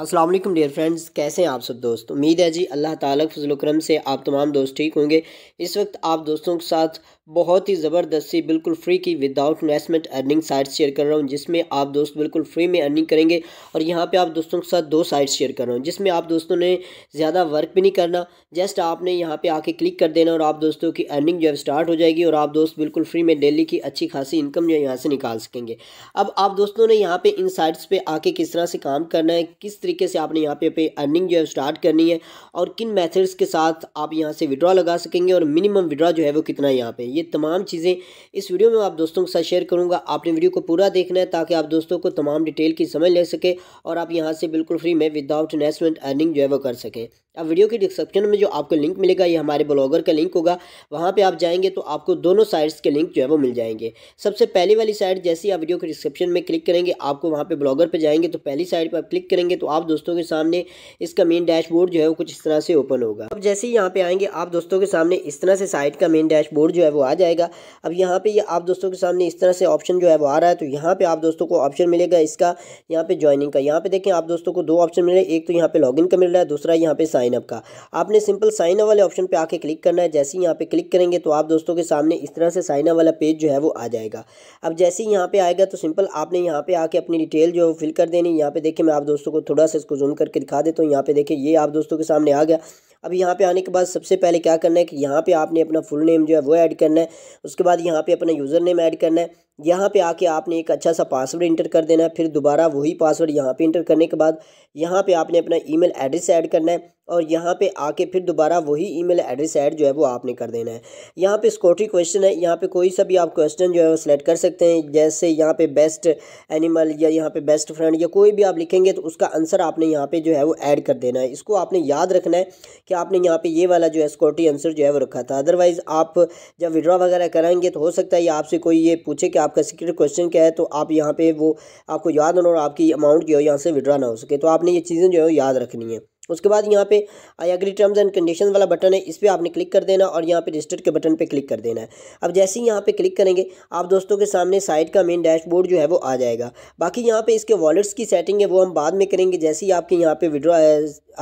अस्सलाम वालेकुम dear friends कैसे हैं आप सब दोस्त उम्मीद है जी अल्लाह ताला के फजल करम से आप तमाम दोस्त ठीक होंगे इस वक्त आप दोस्तों के साथ बहुत ही ज़बरदस्ती बिल्कुल फ्री की without investment earning site share कर रहा हूँ जिसमें आप दोस्त बिल्कुल फ्री में अर्निंग करेंगे और यहाँ पे आप दोस्तों के साथ दो साइट शेयर कर रहा हूँ जिसमें आप दोस्तों ने ज़्यादा वर्क भी नहीं करना जस्ट आपने यहाँ पे आके क्लिक कर देना और आप दोस्तों की अर्निंग जो है स्टार्ट हो जाएगी और आप दोस्त बिल्कुल फ्री में डेली की अच्छी खासी इनकम जो है यहाँ से निकाल सकेंगे अब आप दोस्तों ने यहाँ पर इन साइट्स पर आके किस तरह से काम करना है किस तरीके से आपने यहाँ पे पे अर्निंग जो है स्टार्ट करनी है और किन मेथड्स के साथ आप यहाँ से विड्रॉ लगा सकेंगे और मिनिमम विड्रॉ जो है वो कितना है यहाँ पे ये तमाम चीज़ें इस वीडियो में आप दोस्तों के साथ शेयर करूँगा आपने वीडियो को पूरा देखना है ताकि आप दोस्तों को तमाम डिटेल की समझ ले सके और आप यहाँ से बिल्कुल फ्री में विदाउट इन्वेस्टमेंट अर्निंग जो है वो कर सकें अब वीडियो के डिस्क्रिप्शन में जो आपको लिंक मिलेगा ये हमारे ब्लॉगर का लिंक होगा वहाँ पे आप जाएंगे तो आपको दोनों साइट्स के लिंक जो है वो मिल जाएंगे सबसे पहली वाली साइट जैसे ही आप वीडियो के डिस्क्रिप्शन में क्लिक करेंगे आपको वहाँ पे ब्लॉगर पे जाएंगे तो पहली साइट पर क्लिक करेंगे तो आप दोस्तों के सामने इसका मेन डैशबोर्ड जो है वो कुछ इस तरह से ओपन होगा अब जैसे ही यहाँ पर आएंगे आप दोस्तों के सामने इस तरह से साइट का मेन डैशबोर्ड जो है वो आ जाएगा अब यहाँ पर आप दोस्तों के सामने इस तरह से ऑप्शन जो है वो आ रहा है तो यहाँ पर आप दोस्तों को ऑप्शन मिलेगा इसका यहाँ पर ज्वाइनिंग का यहाँ पर देखें आप दोस्तों को दो ऑप्शन मिले एक तो यहाँ पर लॉगिन का मिल रहा है दूसरा यहाँ पर साइन साइनअप का आपने सिंपल साइनअप वाले ऑप्शन पर आके क्लिक करना है जैसे ही यहाँ पर क्लिक करेंगे तो आप दोस्तों के सामने इस तरह से साइनअप वाला पेज जो है वो आ जाएगा अब जैसे ही यहाँ पर आएगा तो सिंपल आपने यहाँ पर आके अपनी डिटेल जो फिल कर देनी यहाँ पर देखिए मैं आप दोस्तों को थोड़ा सा इसको जूम करके दिखा देता हूँ यहाँ पर देखिए ये आप दोस्तों के सामने आ गया अब यहाँ पे आने के बाद सबसे पहले क्या करना है कि यहाँ पे आपने अपना फुल नेम जो है वो ऐड करना है उसके बाद यहाँ पे अपना यूज़र नेम ऐड करना है यहाँ पे आके आपने एक अच्छा सा पासवर्ड इंटर कर देना है फिर दोबारा वही पासवर्ड यहाँ पे इंटर करने के बाद यहाँ पे आपने अपना ईमेल एड्रेस ऐड करना है और यहाँ पे आके फिर दोबारा वही ईमेल एड्रेस ऐड जो है वो आपने कर देना है यहाँ पे स्कोटरी क्वेश्चन है यहाँ पे कोई सा भी आप क्वेश्चन जो है वो सिलेक्ट कर सकते हैं जैसे यहाँ पे बेस्ट एनिमल या यहाँ पे बेस्ट फ्रेंड या कोई भी आप लिखेंगे तो उसका आंसर आपने यहाँ पे जो है वो ऐड कर देना है इसको आपने याद रखना है कि आपने यहाँ पर ये वाला जो है स्कोटरी आंसर जो है वो रखा था अदरवाइज़ आप जब विड्रॉ वगैरह कराएंगे तो हो सकता है आपसे कोई ये पूछे कि आपका सीक्रेट क्वेश्चन क्या है तो आप यहाँ पे वो आपको याद ना हो और आपकी अमाउंट जो है यहाँ से विड्रा ना हो सके तो आपने ये चीज़ें जो है याद रखनी है उसके बाद यहाँ पे I agree terms and condition वाला बटन है इस पर आपने क्लिक कर देना और यहाँ पे रजिस्टर के बटन पे क्लिक कर देना है अब जैसे ही यहाँ पे क्लिक करेंगे आप दोस्तों के सामने साइट का मेन डैशबोर्ड जो है वो आ जाएगा बाकी यहाँ पे इसके वॉलेट्स की सेटिंग है वो हम बाद में करेंगे जैसे ही आपके यहाँ पे विड्रॉ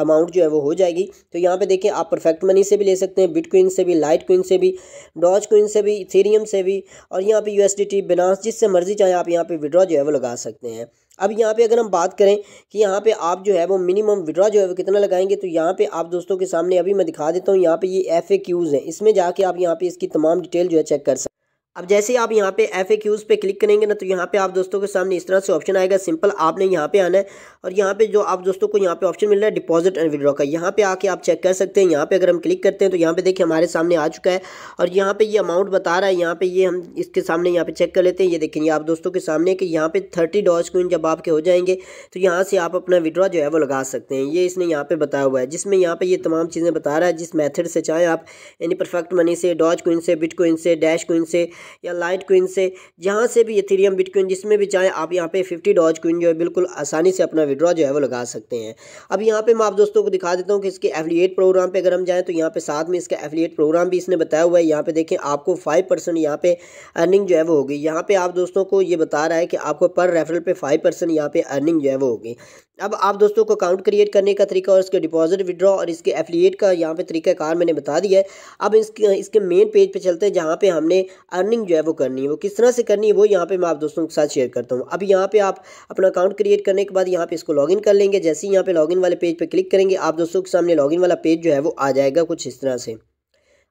अमाउंट uh, जो है वो हो जाएगी तो यहाँ पे देखें आप परफेक्ट मनी से भी ले सकते हैं बिट से भी लाइट से भी डॉज कोइन से भी थीरियम से भी और यहाँ पे यू बिनास जिससे मर्जी चाहे आप यहाँ पे विड्रॉ जो है वो लगा सकते हैं अब यहाँ पे अगर हम बात करें कि यहाँ पे आप जो है वो मिनिमम विड्रा जो है वो कितना लगाएंगे तो यहाँ पे आप दोस्तों के सामने अभी मैं दिखा देता हूँ यहाँ पे ये एफ ए क्यूज़ हैं इसमें जाके आप यहाँ पे इसकी तमाम डिटेल जो है चेक कर सकते अब जैसे ही आप यहाँ पे एफ ए क्यूज़ पे क्लिक करेंगे ना तो यहाँ पे आप दोस्तों के सामने इस तरह से ऑप्शन आएगा सिंपल आपने यहाँ पे आना है और यहाँ पे जो आप दोस्तों को यहाँ पे ऑप्शन मिल रहा है डिपॉजिट एंड विड्रॉ का यहाँ पे आके आप चेक कर सकते हैं यहाँ पे अगर हम क्लिक करते हैं तो यहाँ पे देखिए हमारे सामने आ चुका है और यहाँ पे ये अमाउंट बता रहा है यहाँ पे ये हम इसके सामने यहाँ पे चेक कर लेते हैं ये देखेंगे आप दोस्तों के सामने कि यहाँ पे थर्टी डॉज कोइन जब आपके हो जाएंगे तो यहाँ से आप अपना विड्रॉ जो है वो लगा सकते हैं ये इसने यहाँ पे बताया हुआ है जिसमें यहाँ पे ये तमाम चीज़ें बता रहा है जिस मैथड से चाहें आप यानी परफेक्ट मनी से डॉज कोइन से बिट कोइन से डैश कोइन से या लाइट क्विन से जहाँ से भी इथेरियम बिटकॉइन जिसमें भी चाहें आप यहाँ पे फिफ्टी डॉज क्विन जो है बिल्कुल आसानी से अपना विड्रॉ जो है वो लगा सकते हैं अब यहाँ पे मैं आप दोस्तों को दिखा देता हूँ कि इसके एफिलिएट प्रोग्राम पर अगर हम जाएँ तो यहाँ पर साथ में इसका एफिलिएट प्रोग्राम भी इसने बताया हुआ है यहाँ पर देखें आपको फाइव परसेंट यहाँ पर अर्निंग जो है वो होगी यहाँ पर आप दोस्तों को ये बता रहा है कि आपको पर रेफरल पर फाइव परसेंट यहाँ पर अर्निंग जो है वो होगी अब आप दोस्तों को अकाउंट क्रिएट करने का तरीका और इसके डिपॉजिट विड्रॉ और इसके एफिलिएट का यहाँ पे कार मैंने बता दिया है अब इसके इसके मेन पेज पे चलते हैं जहाँ पे हमने अर्निंग अर्निंग जो है वो करनी है वो किस तरह से करनी है वो यहाँ पे मैं आप दोस्तों के साथ शेयर करता हूँ अब यहाँ पे आप अपना अकाउंट क्रिएट करने के बाद यहाँ पे इसको लॉगिन कर लेंगे जैसे ही यहाँ पे लॉगिन वाले पेज पे क्लिक करेंगे आप दोस्तों के सामने लॉगिन वाला पेज जो है वो आ जाएगा कुछ इस तरह से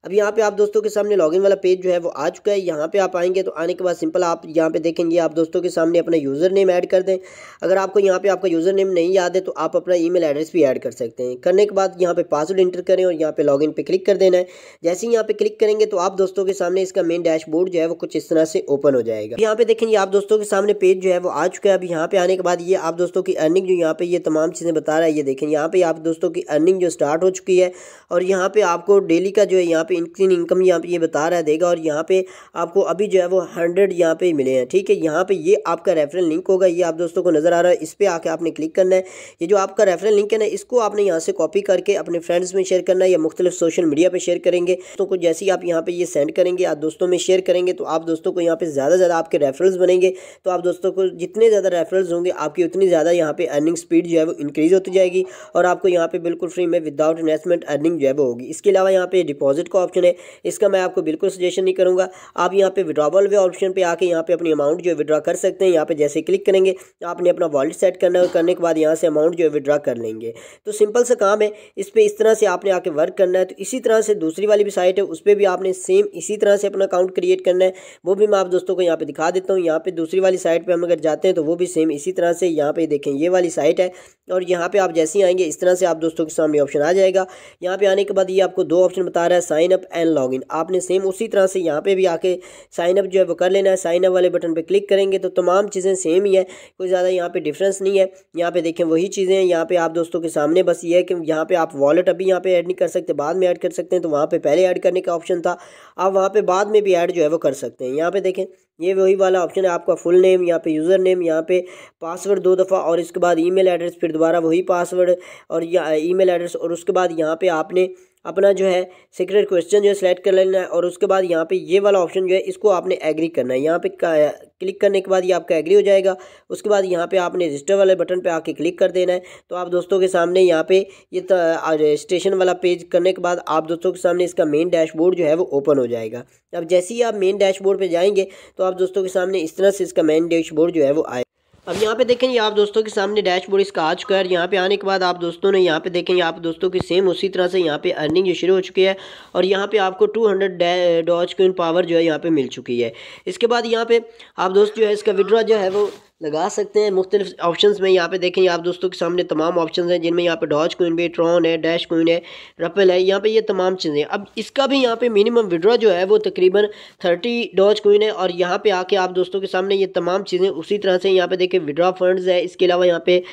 अब यहाँ पे आप दोस्तों के सामने लॉगिन वाला पेज जो है वो आ चुका है यहाँ पे आप आएंगे तो आने के बाद सिंपल आप यहाँ पे देखेंगे आप दोस्तों के सामने अपना यूज़र नेम ऐड कर दें अगर आपको यहाँ पे आपका यूज़र नेम नहीं याद है तो आप अपना ईमेल एड्रेस भी ऐड कर सकते हैं करने के बाद यहाँ पे पासवर्ड इंटर करें और यहाँ पर लॉगिन पे क्लिक कर देना है जैसे ही यहाँ पर क्लिक करेंगे तो आप दोस्तों के सामने इसका मेन डैशबोर्ड जो है वो कुछ इस तरह से ओपन हो जाएगा यहाँ पे देखेंगे आप दोस्तों के सामने पेज जो है वो आ चुका है अब यहाँ पे आने के बाद ये आप दोस्तों की अर्निंग जो यहाँ पे ये तमाम चीज़ें बता रहा है ये देखें यहाँ पे आप दोस्तों की अर्निंग जो स्टार्ट हो चुकी है और यहाँ पर आपको डेली का जो है यहाँ पे पे इनकम यहाँ पे ये बता रहा है देगा और यहाँ पे आपको अभी जो है वो हंड्रेड यहाँ पे मिले हैं ठीक है यहाँ पे ये आपका रेफरल लिंक होगा ये आप दोस्तों को नज़र आ रहा है इस पर आके आपने क्लिक करना है ये जो आपका रेफरल लिंक है ना इसको आपने यहाँ से कॉपी करके अपने फ्रेंड्स में शेयर करना है या मुख्तलिफ सोशल मीडिया पर शेयर करेंगे दोस्तों को जैसे ही आप यहाँ पर ये सेंड करेंगे आप दोस्तों में शेयर करेंगे तो आप दोस्तों को यहाँ पर ज़्यादा ज़्यादा आपके रेफरल्स बनेंगे तो आप दोस्तों को जितने ज़्यादा रेफरल्स होंगे आपकी उतनी ज़्यादा यहाँ पर अर्निंग स्पीड जो है वो इंक्रीज़ होती जाएगी और आपको यहाँ पर बिल्कुल फ्री में विदाउट इन्वेस्टमेंट अर्निंग जो है वो होगी इसके अलावा यहाँ पे डिपॉजिट का ऑप्शन है इसका मैं आपको बिल्कुल सजेशन नहीं करूँगा आप यहाँ पे विड्रावल वे ऑप्शन पे आके यहाँ पे अपनी अमाउंट जो विड्रा कर सकते हैं यहाँ पे जैसे क्लिक करेंगे आपने अपना वॉलेट सेट करना करने के बाद यहाँ से अमाउंट जो है विड्रा कर लेंगे तो सिंपल सा काम है इस पर इस तरह से आपने आके वर्क करना है तो इसी तरह से दूसरी वाली भी साइट है उस पर भी आपने सेम इसी तरह से अपना अकाउंट क्रिएट करना है वो भी मैं आप दोस्तों को यहाँ पर दिखा देता हूँ यहाँ पर दूसरी वाली साइट पर हम अगर जाते हैं तो वो भी सेम इसी तरह से यहाँ पर देखें ये वाली साइट है और यहाँ पर आप जैसे ही आएंगे इस तरह से आप दोस्तों के सामने ऑप्शन आ जाएगा यहाँ पर आने के बाद ये आपको दो ऑप्शन बता रहा है sign sign up and in आपने सेम उसी तरह से यहाँ पे भी आके साइन अप जो है वो कर लेना है साइन अप वाले बटन पे क्लिक करेंगे तो तमाम चीज़ें सेम ही है कोई ज़्यादा यहाँ पे डिफरेंस नहीं है यहाँ पे देखें वही चीज़ें हैं यहाँ पे आप दोस्तों के सामने बस ये है कि यहाँ पे आप वॉलेट अभी यहाँ पे ऐड नहीं कर सकते बाद में ऐड कर सकते हैं तो वहाँ पर पहले ऐड करने का ऑप्शन था आप वहाँ पर बाद में भी ऐड जो है वो कर सकते हैं यहाँ पर देखें ये वही वाला ऑप्शन है आपका फुल नेम यहाँ पे यूज़र नेम यहाँ पे पासवर्ड दो दफ़ा और इसके बाद ईमेल एड्रेस फिर दोबारा वही पासवर्ड और या ईमेल एड्रेस और उसके बाद यहाँ पे आपने अपना जो है सीक्रेट क्वेश्चन जो है सिलेक्ट कर लेना है और उसके बाद यहाँ पे ये वाला ऑप्शन जो है इसको आपने एग्री करना है यहाँ पे क्लिक करने के बाद ये आपका एग्री हो जाएगा उसके बाद यहाँ पे आपने रजिस्टर वाले बटन पे आके क्लिक कर देना है तो आप दोस्तों के सामने यहाँ पे ये रजिस्ट्रेशन वाला पेज करने के बाद आप दोस्तों के सामने इसका मेन डैशबोर्ड जो है वो ओपन हो जाएगा अब जैसे ही आप मेन डैशबोर्ड पर जाएंगे तो आप दोस्तों के सामने इस तरह से इसका मेन डैशबोर्ड जो है वो आएगा अब यहाँ पे देखेंगे आप दोस्तों के सामने डैशबोर्ड इसका आ चुका है यहाँ पे आने के बाद आप दोस्तों ने यहाँ पे देखेंगे आप दोस्तों की सेम उसी तरह से यहाँ पे अर्निंग जो शुरू हो चुकी है और यहाँ पे आपको 200 हंड्रेड डॉच क्यून पावर जो है यहाँ पे मिल चुकी है इसके बाद यहाँ पे आप दोस्त जो है इसका विड्रॉ जो है वो लगा सकते हैं मुख्तलिफ ऑप्शन में यहाँ पे देखें आप दोस्तों के सामने तमाम ऑप्शन हैं जिनमें यहाँ पे डॉज कोइन भी ट्रॉन है डैश कोइन है रपल है यहाँ पे ये तमाम चीज़ें हैं अब इसका भी यहाँ पे मिनिमम विड्रॉ जो है वो तकरीबन थर्टी डॉज कोइन है और यहाँ पे आके आप दोस्तों के सामने ये तमाम चीज़ें उसी तरह से यहाँ पे देखें विड्रॉ फंड है इसके अलावा यहाँ पे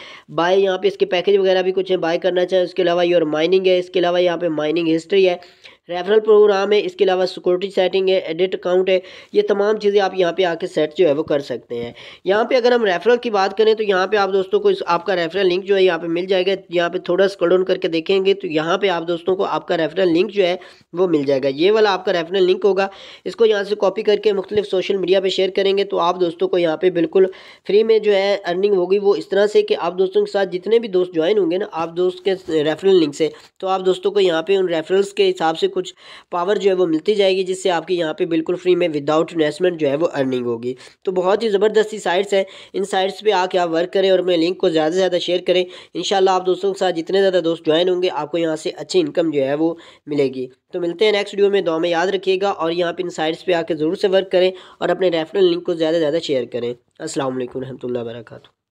बाय यहाँ पे इसके पैकेज वगैरह भी कुछ है बाय करना चाहें उसके अलावा योर माइनिंग है इसके अलावा यहाँ पे माइनिंग हिस्ट्री है रेफरल प्रोग्राम है इसके अलावा सिक्योरिटी सेटिंग है एडिट अकाउंट है ये तमाम चीज़ें आप यहाँ पे आके सेट जो है वो कर सकते हैं यहाँ पे अगर हम रेफरल की बात करें तो यहाँ पे आप दोस्तों को इस आपका रेफरल लिंक जो है यहाँ पे मिल जाएगा यहाँ पे थोड़ा स्क्रॉल डाउन करके देखेंगे तो यहाँ पे आप दोस्तों को आपका रेफरल लिंक जो है वो मिल जाएगा ये वाला आपका रेफरल लिंक होगा इसको यहाँ से कॉपी करके मुख्तलिफ सोशल मीडिया पर शेयर करेंगे तो आप दोस्तों को यहाँ पर बिल्कुल फ्री में जो है अर्निंग होगी वो इस तरह से कि आप दोस्तों के साथ जितने भी दोस्त ज्वाइन होंगे ना आप दोस्त के रेफरल लिंक से तो आप दोस्तों को यहाँ पर उन रेफरल्स के हिसाब से कुछ पावर जो है वो मिलती जाएगी जिससे आपकी यहाँ पे बिल्कुल फ्री में विदाउट इन्वेस्टमेंट जो है वो अर्निंग होगी तो बहुत ही ज़बरदस्ती साइट्स हैं इन साइट्स पर आके आप वर्क करें और मेरे लिंक को ज़्यादा से ज़्यादा शेयर करें इन आप दोस्तों के साथ जितने ज़्यादा दोस्त ज्वाइन होंगे आपको यहाँ से अच्छी इनकम जो है वो मिलेगी तो मिलते हैं नेक्स्ट वीडियो में दो में याद रखिएगा और यहाँ पर इन साइट्स पर आकर ज़रूर से वर्क करें और अपने रेफरल लिंक को ज़्यादा से ज़्यादा शेयर करें असल वरहमल वर्का